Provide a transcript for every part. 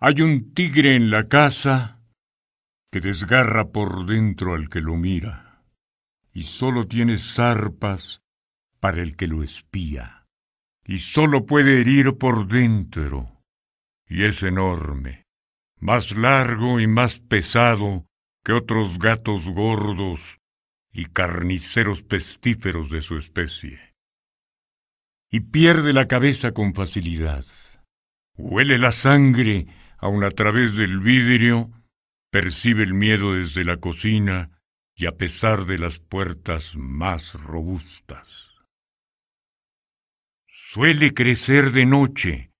Hay un tigre en la casa que desgarra por dentro al que lo mira, y solo tiene zarpas para el que lo espía, y solo puede herir por dentro, y es enorme, más largo y más pesado que otros gatos gordos y carniceros pestíferos de su especie. Y pierde la cabeza con facilidad. Huele la sangre aun a través del vidrio, percibe el miedo desde la cocina y a pesar de las puertas más robustas. Suele crecer de noche,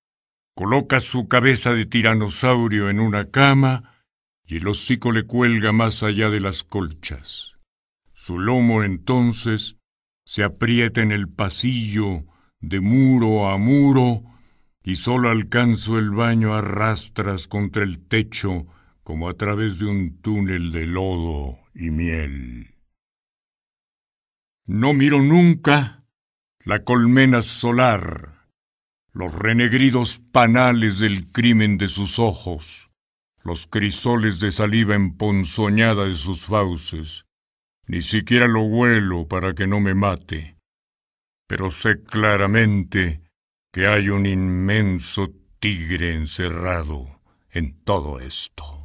coloca su cabeza de tiranosaurio en una cama y el hocico le cuelga más allá de las colchas. Su lomo entonces se aprieta en el pasillo de muro a muro y solo alcanzo el baño a rastras contra el techo como a través de un túnel de lodo y miel. No miro nunca la colmena solar, los renegridos panales del crimen de sus ojos, los crisoles de saliva emponzoñada de sus fauces. Ni siquiera lo huelo para que no me mate, pero sé claramente que hay un inmenso tigre encerrado en todo esto.